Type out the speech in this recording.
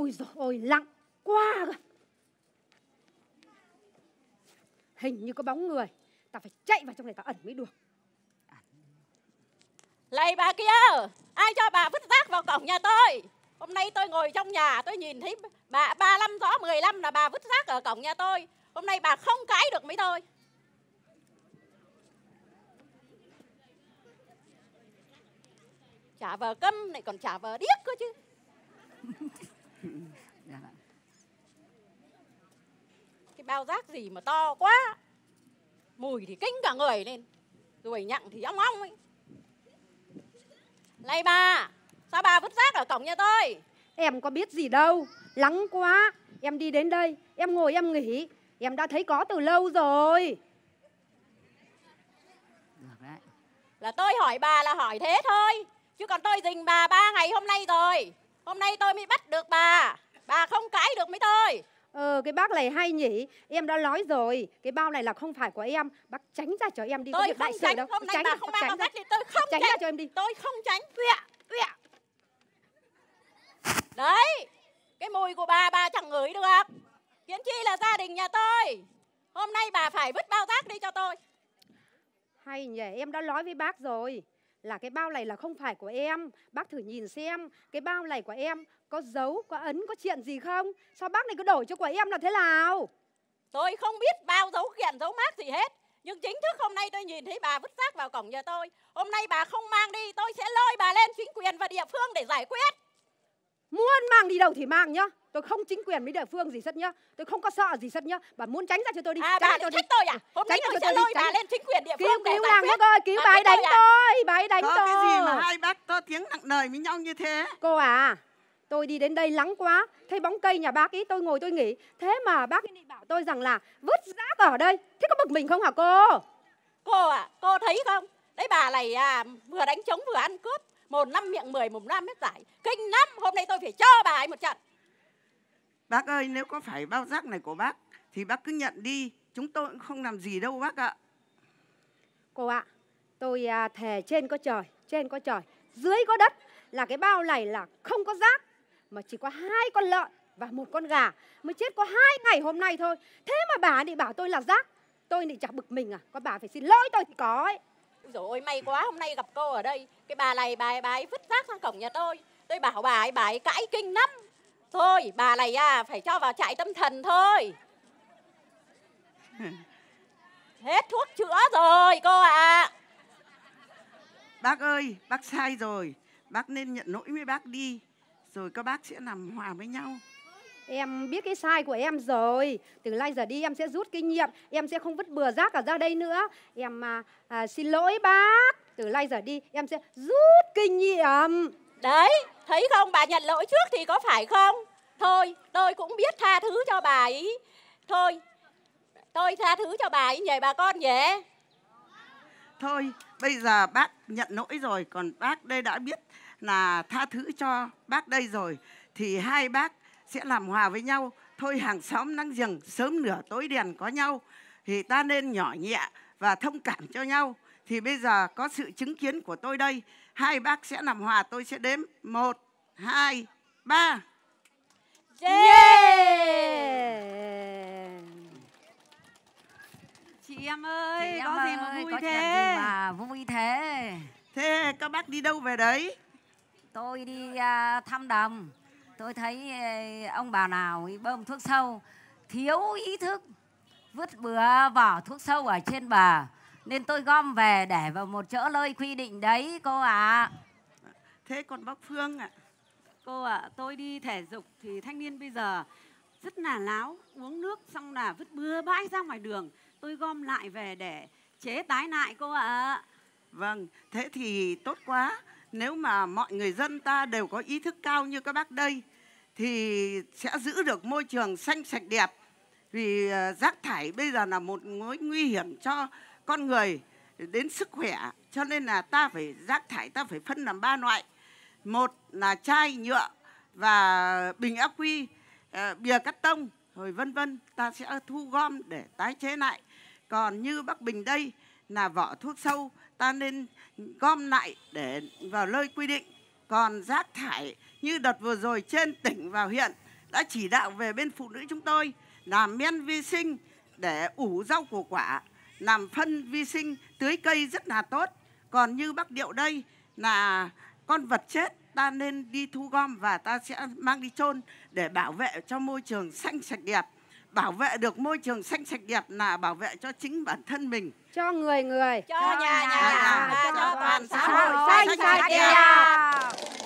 Ôi rồi ôi, lặng quá rồi. Hình như có bóng người. ta phải chạy vào trong này ta ẩn mới được. Lạy bà kia, ai cho bà vứt rác vào cổng nhà tôi? Hôm nay tôi ngồi trong nhà, tôi nhìn thấy bà 35 rõ 15 là bà vứt rác ở cổng nhà tôi. Hôm nay bà không cãi được mấy tôi. Trả vờ câm này còn trả vờ điếc cơ chứ. dạ. Vâng. cái bao rác gì mà to quá mùi thì kinh cả người lên rồi nhặng thì ong ong ấy này bà sao bà vứt rác ở cổng nhà tôi em có biết gì đâu lắng quá em đi đến đây em ngồi em nghỉ em đã thấy có từ lâu rồi là tôi hỏi bà là hỏi thế thôi chứ còn tôi dình bà ba ngày hôm nay rồi Hôm nay tôi mới bắt được bà Bà không cãi được mấy tôi Ờ cái bác này hay nhỉ Em đã nói rồi Cái bao này là không phải của em Bác tránh ra cho em đi Tôi không đại tránh đâu. Hôm nay tránh, bà không mang bao thì tôi không tránh, tránh ra cho em đi Tôi không tránh Uẹ, uẹ. Đấy Cái mùi của bà bà chẳng ngửi được Kiến chi là gia đình nhà tôi Hôm nay bà phải vứt bao rác đi cho tôi Hay nhỉ em đã nói với bác rồi là cái bao này là không phải của em bác thử nhìn xem cái bao này của em có dấu có ấn có chuyện gì không sao bác này cứ đổi cho của em là thế nào tôi không biết bao dấu kiện dấu mát gì hết nhưng chính thức hôm nay tôi nhìn thấy bà vứt rác vào cổng nhà tôi hôm nay bà không mang đi tôi sẽ lôi bà lên chính quyền và địa phương để giải quyết muốn mang đi đâu thì mang nhá tôi không chính quyền với địa phương gì hết nhá tôi không có sợ gì hết nhá bà muốn tránh ra cho tôi đi à, bà cho thích tôi à hôm tránh tôi sẽ lôi bà lên chính quyền địa phương cứu, cứu nàng bác ơi cứu bà ấy đánh à? tôi bà ấy đánh tôi có cái gì mà hai bác to tiếng nặng lời với nhau như thế cô à tôi đi đến đây lắng quá thấy bóng cây nhà bác ý tôi ngồi tôi nghỉ thế mà bác ấy bảo tôi rằng là vứt rác ở đây thế có bực mình không hả cô cô à cô thấy không đấy bà này à, vừa đánh trống vừa ăn cướp một năm miệng mười mùng năm hết giải kinh lắm hôm nay tôi phải cho bà ấy một trận Bác ơi, nếu có phải bao rác này của bác thì bác cứ nhận đi, chúng tôi cũng không làm gì đâu bác ạ. Cô ạ, à, tôi thề trên có trời, trên có trời, dưới có đất là cái bao này là không có rác mà chỉ có hai con lợn và một con gà mới chết có hai ngày hôm nay thôi. Thế mà bà thì bảo tôi là rác, tôi thì chẳng bực mình à, có bà phải xin lỗi tôi thì có ấy. Rồi ôi may quá hôm nay gặp cô ở đây Cái bà này bà ấy, bà ấy vứt rác ra cổng nhà tôi Tôi bảo bà ấy bà ấy cãi kinh lắm Thôi bà này à, phải cho vào trại tâm thần thôi Hết thuốc chữa rồi cô ạ à. Bác ơi, bác sai rồi Bác nên nhận lỗi với bác đi Rồi các bác sẽ nằm hòa với nhau Em biết cái sai của em rồi Từ nay giờ đi em sẽ rút kinh nghiệm Em sẽ không vứt bừa rác ở ra đây nữa Em à, à, xin lỗi bác Từ nay giờ đi em sẽ rút kinh nghiệm Đấy Thấy không, bà nhận lỗi trước thì có phải không? Thôi, tôi cũng biết tha thứ cho bà ấy. Thôi, tôi tha thứ cho bà ấy nhỉ bà con nhỉ? Thôi, bây giờ bác nhận lỗi rồi, còn bác đây đã biết là tha thứ cho bác đây rồi. Thì hai bác sẽ làm hòa với nhau. Thôi hàng xóm nắng rừng, sớm nửa tối đèn có nhau. Thì ta nên nhỏ nhẹ và thông cảm cho nhau thì bây giờ có sự chứng kiến của tôi đây hai bác sẽ làm hòa tôi sẽ đếm một hai ba yeah. chị em ơi chị em có gì mà vui có thế mà vui thế thế các bác đi đâu về đấy tôi đi uh, thăm đồng tôi thấy uh, ông bà nào bơm thuốc sâu thiếu ý thức vứt bừa vỏ thuốc sâu ở trên bờ nên tôi gom về để vào một chỗ lơi quy định đấy cô ạ à. thế còn bác phương ạ à. cô ạ à, tôi đi thể dục thì thanh niên bây giờ rất là láo uống nước xong là vứt bừa bãi ra ngoài đường tôi gom lại về để chế tái lại cô ạ à. vâng thế thì tốt quá nếu mà mọi người dân ta đều có ý thức cao như các bác đây thì sẽ giữ được môi trường xanh sạch đẹp vì ờ, rác thải bây giờ là một mối nguy hiểm cho con người đến sức khỏe cho nên là ta phải rác thải ta phải phân làm ba loại một là chai nhựa và bình ác quy ờ, bìa cắt tông rồi vân vân ta sẽ thu gom để tái chế lại còn như bắc bình đây là vỏ thuốc sâu ta nên gom lại để vào nơi quy định còn rác thải như đợt vừa rồi trên tỉnh và huyện đã chỉ đạo về bên phụ nữ chúng tôi làm men vi sinh để ủ rau củ quả làm phân vi sinh tưới cây rất là tốt còn như bắc điệu đây là con vật chết ta nên đi thu gom và ta sẽ mang đi chôn để bảo vệ cho môi trường xanh sạch đẹp bảo vệ được môi trường xanh sạch đẹp là bảo vệ cho chính bản thân mình cho người người cho, cho nhà nhà, nhà, nhà, nhà cho, cho toàn xã hội xanh sạch đẹp